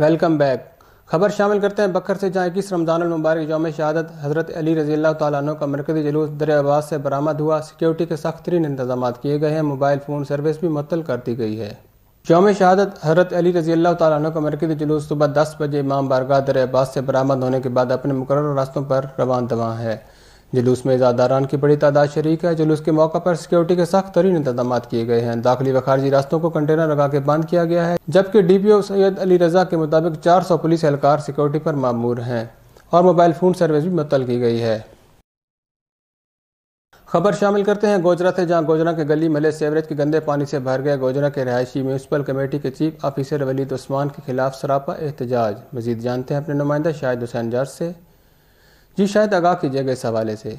welcome back खबर शामिल करते हैं बकर से जहाँ इक्कीस रमजान मुबारक योम शहादत हज़रत अली रजी तु का मरकजी जलूस दरियाबाद से बरामद हुआ सिक्योरिटी के सख्त तरीन इंतजाम किए गए हैं मोबाइल फ़ोन सर्विस भी मुतल कर दी गई है जौम शहादत हज़रत अली रजी तु का मरकजी जलूस सुबह दस बजे इमाम बारगाह दरियाबाद से बरामद होने के बाद अपने मुकर रास्तों पर रवान दवा है जुलूस में इजादारान की बड़ी तादाद शरीक है जुलूस के मौका पर सिक्योरिटी के सख्त तरीन इंतजाम किए गए हैं दाखिली व खारजी रास्तों को कंटेनर लगा के बंद किया गया है जबकि D P O Syed Ali Raza के मुताबिक चार सौ पुलिस एहलकार सिक्योरिटी पर मामूर हैं और मोबाइल फ़ोन सर्विस भी मुतल की गई है खबर शामिल करते हैं गोजरा से जहां गोजरा के गली मले सेवरेज के गंदे पानी से भर गए गोजरा के रहायशी म्यूनसिपल कमेटी के चीफ ऑफिसर वलीद उस्मान के खिलाफ सरापा एहतजाज मजीद जानते हैं अपने नुमाइंदा शाहिद हुसैन जार से जी शायद आगाह कीजिएगा इस हवाले से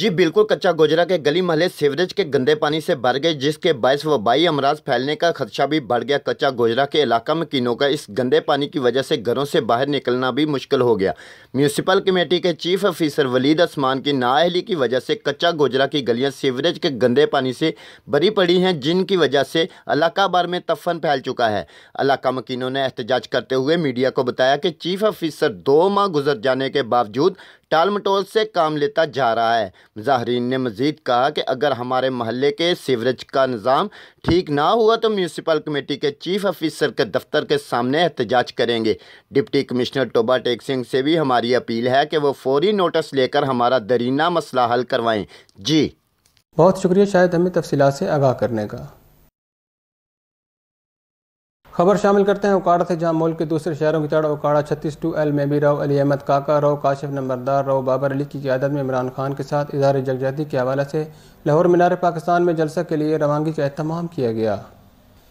जी बिल्कुल कच्चा गोजरा के गली महल सीवरेज के गंदे पानी से भर गए जिसके बायस वबाई अमराज फैलने का खदशा भी बढ़ गया कच्चा गोजरा के इलाका में किनों का इस गंदे पानी की वजह से घरों से बाहर निकलना भी मुश्किल हो गया म्यूनसिपल कमेटी के चीफ ऑफिसर वलीद असमान की नाअहली की वजह से कच्चा गोजरा की गलियाँ सीवरेज के गंदे पानी से भरी पड़ी हैं जिनकी वजह से इलाका भर में तफन फैल चुका है इलाका मकिनों ने एहतजाज करते हुए मीडिया को बताया कि चीफ ऑफिसर दो माह गुजर जाने के बावजूद टाल मटोल से काम लेता जा रहा है मुजाहरीन ने मजीद कहा कि अगर हमारे मोहल्ले के सीवरेज का निज़ाम ठीक ना हुआ तो म्यूनसिपल कमेटी के चीफ ऑफिसर के दफ्तर के सामने एहतजाज करेंगे डिप्टी कमिश्नर टोबा टेक सिंह से भी हमारी अपील है कि वह फौरी नोटिस लेकर हमारा दरीना मसला हल करवाएँ जी बहुत शुक्रिया शायद हमें तफसीत से आगाह करने का खबर शामिल करते हैं उकाड़ा से जहां मुल्क के दूसरे शहरों की तरह उकाड़ा छत्तीस टू एल मेबी राव अली अहमद काका राव काशिफ नंबरदार राव बाबर अली की क्यादत में इमरान खान के साथ इजहार जगजाती के हवाले से लाहौर मीनार पाकिस्तान में जलसा के लिए रवानगी का अहतमाम किया गया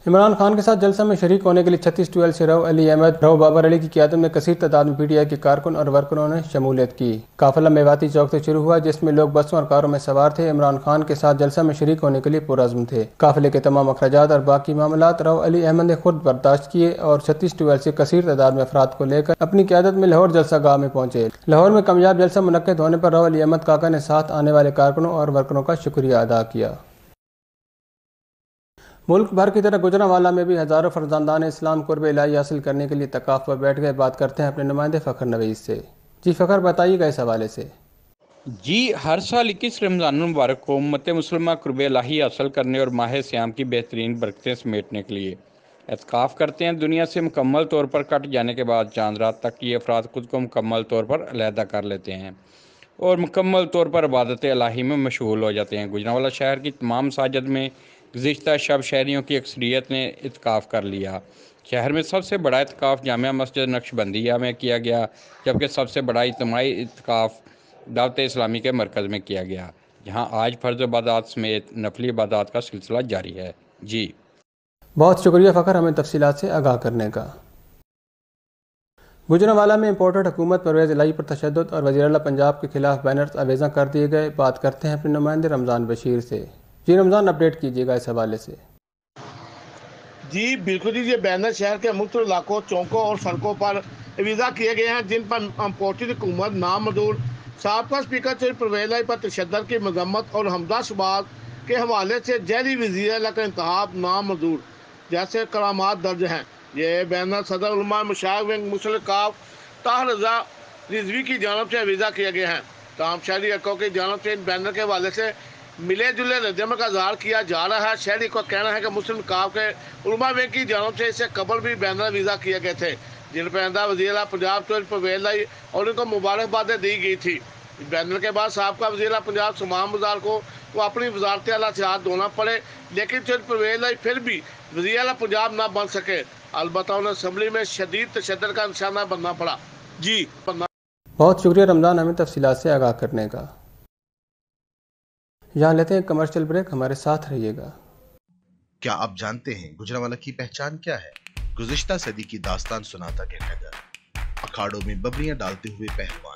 इमरान खान के साथ जलसा में शरीक होने के लिए छत्तीस ट्वेल्व से रव अली अहमद रव बाबर अली की क्यादत में कसर तादाद में पीटीआई के कारकुन और वर्करों ने शमूलियत की काफिला मेवाती चौक से शुरू हुआ जिसमें लोग बसों और कारों में सवार थे इमरान खान के साथ जलसा में शरीक होने के लिए पुरजम थे काफिले के तमाम अखराज और बाकी मामला रव अली अहमद ने खुद बर्दाश्त किए और छत्तीस ट्वेल्व से कसर तादाद में अफराद को लेकर अपनी क्यादत में लाहौर जलसा गाँव में पहुंचे लाहौर में कामयाब जलसा मुनद होने पर रव अली अहमद काका ने साथ आने वाले कारकुनों और वर्करों का शुक्रिया अदा किया मुल्क भर की तरह गुजरावाला में भी हज़ारों फरजानदान इस्लाम कुरब इलाही हासिल करने के लिए तकाफ पर बैठ गए बात करते हैं अपने नुमाइंदे फ़खर नवीज से जी फ़खर बताइएगा इस हवाले से जी हर साल इक्कीस रमज़ान मुबारक को उम्मत मुसलमा कुरब इलाही हासिल करने और माह श्याम की बेहतरीन बरकतें समेटने के लिए एतकाफ़ करते हैं दुनिया से मुकम्मल तौर पर कट जाने के बाद चांद रात तक ये अफराद खुद को मुकम्मल तौर पर अलहदा कर लेते हैं और मुकम्मल तौर पर इबादत अलाही में मशहूल हो जाते हैं गुजरावाला शहर की तमाम साजद में गुज्त शब शहरीों की अक्सरीत ने इतकाफ़ कर लिया शहर में सबसे बड़ा इतकाफ़ जाम मस्जिद नक्शबंदिया में किया गया जबकि सबसे बड़ा इजमाही इतकाफ़ दावत इस्लामी के मरकज़ में किया गया जहाँ आज फ़र्ज वादात समेत नफली इबादात का सिलसिला जारी है जी बहुत शुक्रिया फ़खर हमें तफसी से आगाह करने का गुजरावाला में इम्पोर्टेड हुकूमत परवेज़ इलाई पर तशद और अल पंजाब के खिलाफ बैनर्स आवेजा कर दिए गए बात करते हैं अपने नुमाइंदे रमज़ान बशीर से जी रमज़ान अपडेट कीजिएगा इस हवाले से जी बिल्कुल जी ये बैनर शहर के मुख्त इलाकों चौकों और सड़कों पर वीज़ा किए गए हैं जिन पर अम्पोटी हुकूमत नामजूर सबका स्पीकर चौधरी प्रवेल पर तशद की मजम्मत और हमदा शुबात के हवाले से जहरी वजीर का इंतब नामजूर जैसे कराम दर्ज हैं ये बैनर सदर उमा मशाक काफ ताह रजा रिजवी की जानब से वीज़ा किए गए हैं तमाम शहरी हकों की जानब से इन बैनर के हवाले से मिले जुले नजम का इजहार किया जा रहा है शहरी का कहना है कि मुस्लिम नकाब के उलमा विंग की जानव से इससे कबल भी बैनर वीज़ा किए गए थे जिन पर आंदा वजी पंजाब चौधरी पवेल आई और इनको मुबारकबादें दी गई थी बैनर के बाद सबका वजीर पंजाब सुमाम बाजार को तो अपनी वजारत आला से हाथ धोना पड़े लेकिन चौधरी पवेल आई फिर भी वजी अला पंजाब ना बन सके अलबत् उन्हें असम्बली में शदीद तशद का निशाना बनना पड़ा जी बहुत शुक्रिया रमजान हमें तफसीत से आगाह करने का यहाँ लेते हैं कमर्शियल ब्रेक हमारे साथ रहिएगा क्या आप जानते हैं गुजरावाला की पहचान क्या है गुजश्ता सदी की दास्तान सुनाता नगर अखाड़ों में बबरियां डालते हुए पहलवान